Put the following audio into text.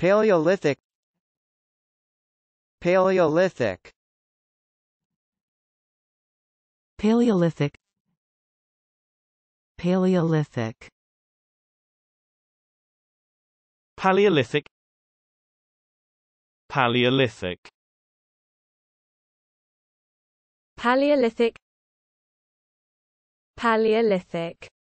Paleolithic Paleolithic Paleolithic Paleolithic Paleolithic Paleolithic Paleolithic Paleolithic